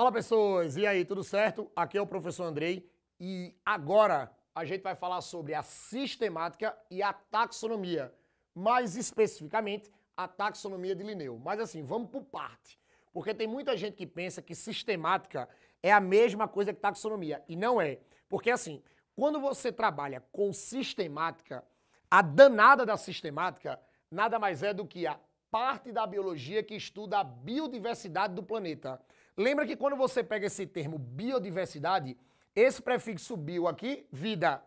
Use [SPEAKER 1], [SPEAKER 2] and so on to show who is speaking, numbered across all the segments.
[SPEAKER 1] Fala pessoas, e aí, tudo certo? Aqui é o professor Andrei e agora a gente vai falar sobre a sistemática e a taxonomia, mais especificamente a taxonomia de Linneu. Mas assim, vamos por parte, porque tem muita gente que pensa que sistemática é a mesma coisa que taxonomia e não é. Porque assim, quando você trabalha com sistemática, a danada da sistemática nada mais é do que a parte da biologia que estuda a biodiversidade do planeta. Lembra que quando você pega esse termo biodiversidade, esse prefixo bio aqui, vida,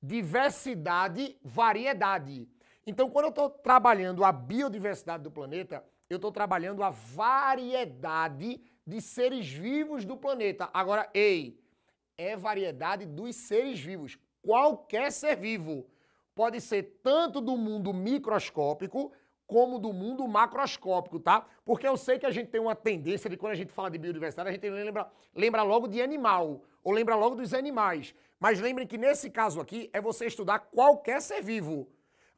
[SPEAKER 1] diversidade, variedade. Então, quando eu estou trabalhando a biodiversidade do planeta, eu estou trabalhando a variedade de seres vivos do planeta. Agora, ei, é variedade dos seres vivos. Qualquer ser vivo. Pode ser tanto do mundo microscópico como do mundo macroscópico, tá? Porque eu sei que a gente tem uma tendência de quando a gente fala de biodiversidade, a gente lembra, lembra logo de animal, ou lembra logo dos animais. Mas lembrem que nesse caso aqui é você estudar qualquer ser vivo.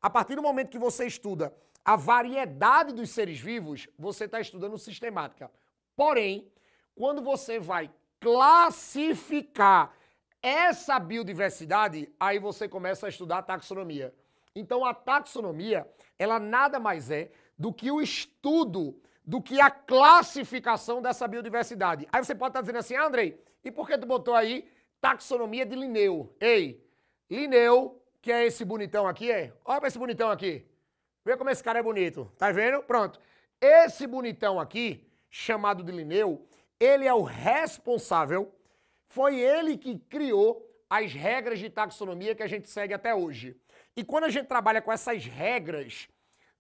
[SPEAKER 1] A partir do momento que você estuda a variedade dos seres vivos, você está estudando sistemática. Porém, quando você vai classificar essa biodiversidade, aí você começa a estudar taxonomia. Então a taxonomia, ela nada mais é do que o estudo, do que a classificação dessa biodiversidade. Aí você pode estar dizendo assim, ah, Andrei, e por que tu botou aí taxonomia de Linneu? Ei, Linneu, que é esse bonitão aqui, é? Olha pra esse bonitão aqui. Vê como esse cara é bonito. Tá vendo? Pronto. Esse bonitão aqui, chamado de Linneu, ele é o responsável, foi ele que criou as regras de taxonomia que a gente segue até hoje. E quando a gente trabalha com essas regras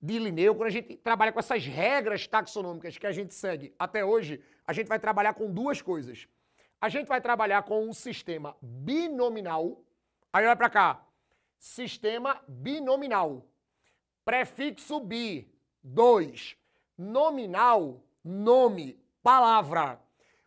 [SPEAKER 1] de Linneu, quando a gente trabalha com essas regras taxonômicas que a gente segue até hoje, a gente vai trabalhar com duas coisas. A gente vai trabalhar com um sistema binominal. Aí olha para cá. Sistema binominal. Prefixo bi, dois. Nominal, nome, palavra.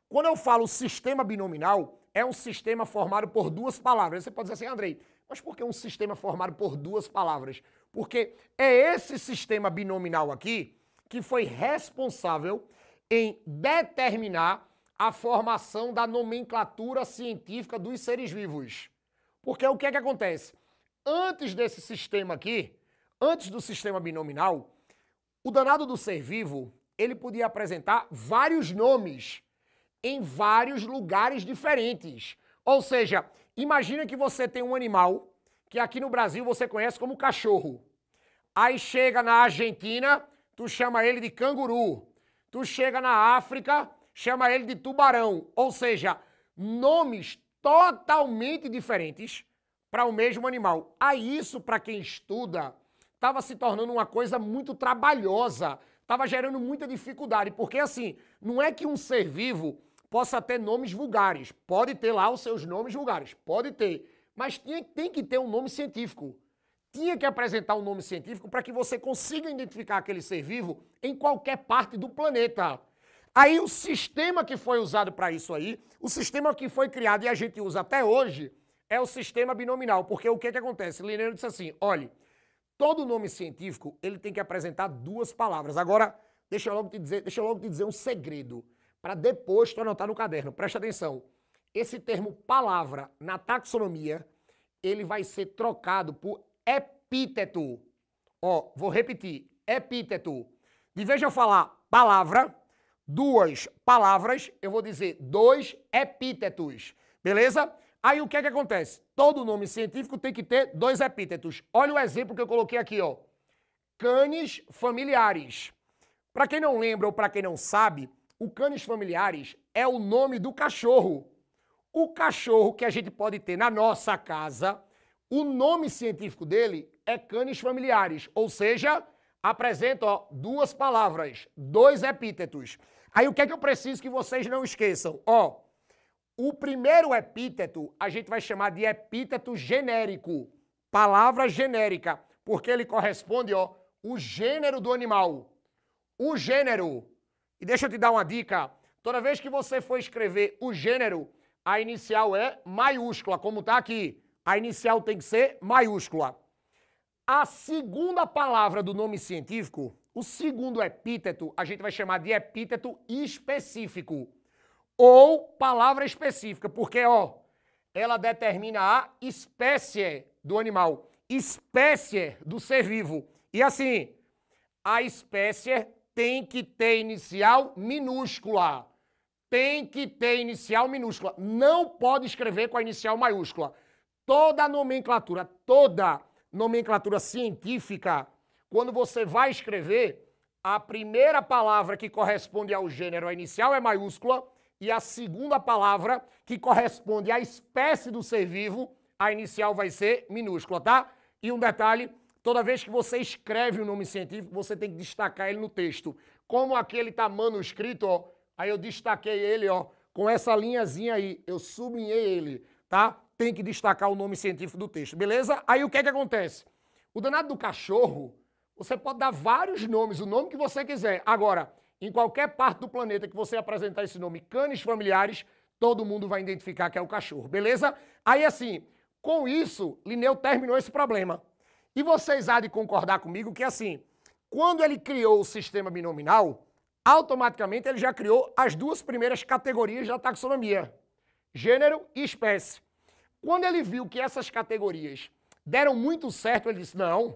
[SPEAKER 1] Quando eu falo sistema binominal, é um sistema formado por duas palavras. Você pode dizer assim, Andrei, mas por que um sistema formado por duas palavras? Porque é esse sistema binominal aqui que foi responsável em determinar a formação da nomenclatura científica dos seres vivos. Porque o que é que acontece? Antes desse sistema aqui, antes do sistema binominal, o danado do ser vivo, ele podia apresentar vários nomes em vários lugares diferentes. Ou seja, Imagina que você tem um animal que aqui no Brasil você conhece como cachorro. Aí chega na Argentina, tu chama ele de canguru. Tu chega na África, chama ele de tubarão. Ou seja, nomes totalmente diferentes para o mesmo animal. Aí isso, para quem estuda, estava se tornando uma coisa muito trabalhosa, estava gerando muita dificuldade, porque assim, não é que um ser vivo possa ter nomes vulgares. Pode ter lá os seus nomes vulgares, pode ter. Mas tem, tem que ter um nome científico. Tinha que apresentar um nome científico para que você consiga identificar aquele ser vivo em qualquer parte do planeta. Aí o sistema que foi usado para isso aí, o sistema que foi criado e a gente usa até hoje, é o sistema binominal. Porque o que, que acontece? Lineiro disse assim, olhe, todo nome científico ele tem que apresentar duas palavras. Agora, deixa eu logo te dizer, deixa eu logo te dizer um segredo para depois tu anotar no caderno. Presta atenção. Esse termo palavra na taxonomia, ele vai ser trocado por epíteto. Ó, vou repetir, epíteto. De vez eu falar palavra, duas palavras, eu vou dizer dois epítetos. Beleza? Aí o que é que acontece? Todo nome científico tem que ter dois epítetos. Olha o exemplo que eu coloquei aqui, ó. Canes familiares. Para quem não lembra ou para quem não sabe, o canis familiares é o nome do cachorro. O cachorro que a gente pode ter na nossa casa, o nome científico dele é canis familiares, ou seja, apresenta ó, duas palavras, dois epítetos. Aí o que é que eu preciso que vocês não esqueçam? Ó, o primeiro epíteto a gente vai chamar de epíteto genérico, palavra genérica, porque ele corresponde ó, o gênero do animal. O gênero e deixa eu te dar uma dica. Toda vez que você for escrever o gênero, a inicial é maiúscula, como está aqui. A inicial tem que ser maiúscula. A segunda palavra do nome científico, o segundo epíteto, a gente vai chamar de epíteto específico ou palavra específica, porque ó, ela determina a espécie do animal, espécie do ser vivo. E assim, a espécie tem que ter inicial minúscula. Tem que ter inicial minúscula. Não pode escrever com a inicial maiúscula. Toda nomenclatura, toda nomenclatura científica, quando você vai escrever, a primeira palavra que corresponde ao gênero, a inicial é maiúscula, e a segunda palavra que corresponde à espécie do ser vivo, a inicial vai ser minúscula, tá? E um detalhe, Toda vez que você escreve o um nome científico, você tem que destacar ele no texto. Como aquele está manuscrito, ó, aí eu destaquei ele, ó, com essa linhazinha aí, eu sublinhei ele, tá? Tem que destacar o nome científico do texto, beleza? Aí o que é que acontece? O danado do cachorro, você pode dar vários nomes, o nome que você quiser. Agora, em qualquer parte do planeta que você apresentar esse nome, canes familiares, todo mundo vai identificar que é o cachorro, beleza? Aí assim, com isso, Linneu terminou esse problema. E vocês há de concordar comigo que, assim, quando ele criou o sistema binominal, automaticamente ele já criou as duas primeiras categorias da taxonomia: gênero e espécie. Quando ele viu que essas categorias deram muito certo, ele disse: não,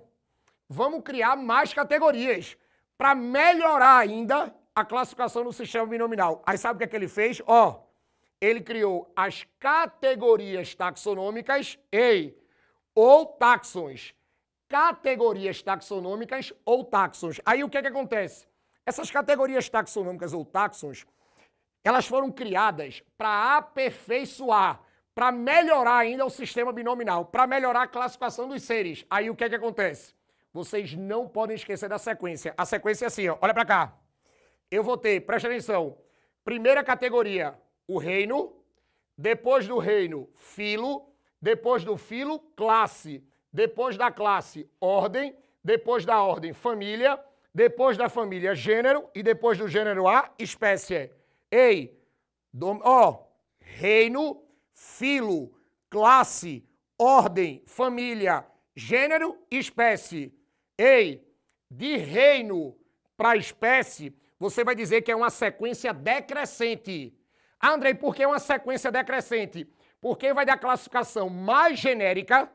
[SPEAKER 1] vamos criar mais categorias para melhorar ainda a classificação do sistema binominal. Aí sabe o que, é que ele fez? Ó, ele criou as categorias taxonômicas, ei, ou taxons categorias taxonômicas ou táxons. Aí o que, é que acontece? Essas categorias taxonômicas ou táxons, elas foram criadas para aperfeiçoar, para melhorar ainda o sistema binominal, para melhorar a classificação dos seres. Aí o que, é que acontece? Vocês não podem esquecer da sequência. A sequência é assim, ó, olha para cá. Eu vou ter, presta atenção, primeira categoria, o reino, depois do reino, filo, depois do filo, classe depois da classe ordem, depois da ordem família, depois da família gênero e depois do gênero a espécie. Ei, dom, ó, reino, filo, classe, ordem, família, gênero, espécie. Ei, de reino para espécie, você vai dizer que é uma sequência decrescente. Andrei, por que é uma sequência decrescente? Porque vai da classificação mais genérica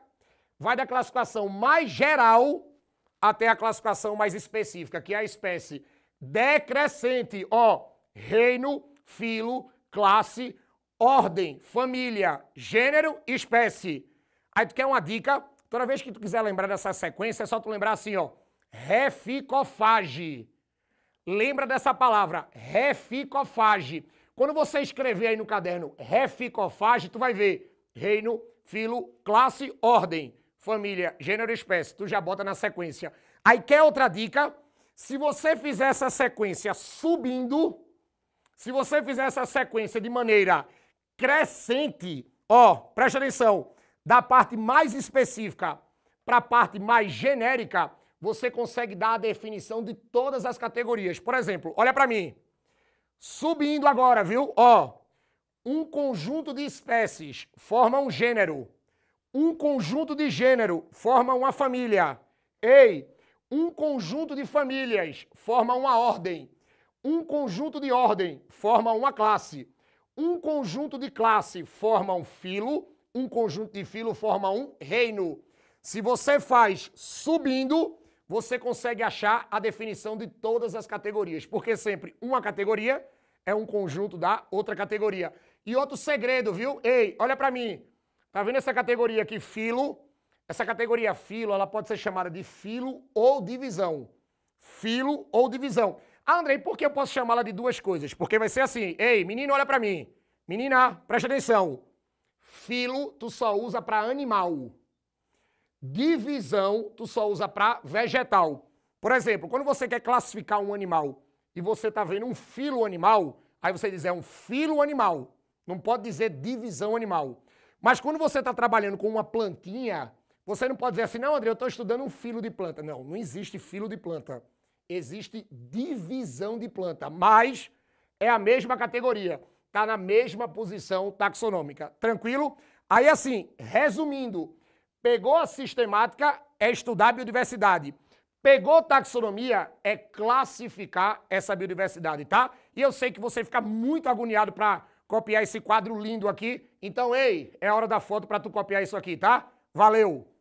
[SPEAKER 1] vai da classificação mais geral até a classificação mais específica, que é a espécie decrescente, ó, reino, filo, classe, ordem, família, gênero, espécie. Aí tu quer uma dica? Toda vez que tu quiser lembrar dessa sequência, é só tu lembrar assim, ó, reficofage. Lembra dessa palavra, reficofage. Quando você escrever aí no caderno reficofage, tu vai ver reino, filo, classe, ordem família, gênero e espécie, tu já bota na sequência. Aí quer outra dica? Se você fizer essa sequência subindo, se você fizer essa sequência de maneira crescente, ó, presta atenção, da parte mais específica para a parte mais genérica, você consegue dar a definição de todas as categorias. Por exemplo, olha para mim. Subindo agora, viu? Ó, um conjunto de espécies forma um gênero. Um conjunto de gênero forma uma família. Ei, um conjunto de famílias forma uma ordem. Um conjunto de ordem forma uma classe. Um conjunto de classe forma um filo. Um conjunto de filo forma um reino. Se você faz subindo, você consegue achar a definição de todas as categorias, porque sempre uma categoria é um conjunto da outra categoria. E outro segredo, viu? Ei, olha para mim. Tá vendo essa categoria aqui, filo? Essa categoria filo, ela pode ser chamada de filo ou divisão. Filo ou divisão. Ah, Andrei, por que eu posso chamá-la de duas coisas? Porque vai ser assim, ei, menino, olha para mim. Menina, presta atenção. Filo, tu só usa para animal. Divisão, tu só usa para vegetal. Por exemplo, quando você quer classificar um animal e você tá vendo um filo animal, aí você diz, é um filo animal. Não pode dizer divisão animal. Mas quando você está trabalhando com uma plantinha, você não pode dizer assim, não, André, eu estou estudando um filo de planta. Não, não existe filo de planta. Existe divisão de planta, mas é a mesma categoria. Está na mesma posição taxonômica. Tranquilo? Aí, assim, resumindo, pegou a sistemática, é estudar biodiversidade. Pegou taxonomia, é classificar essa biodiversidade, tá? E eu sei que você fica muito agoniado para copiar esse quadro lindo aqui. Então, ei, é hora da foto para tu copiar isso aqui, tá? Valeu!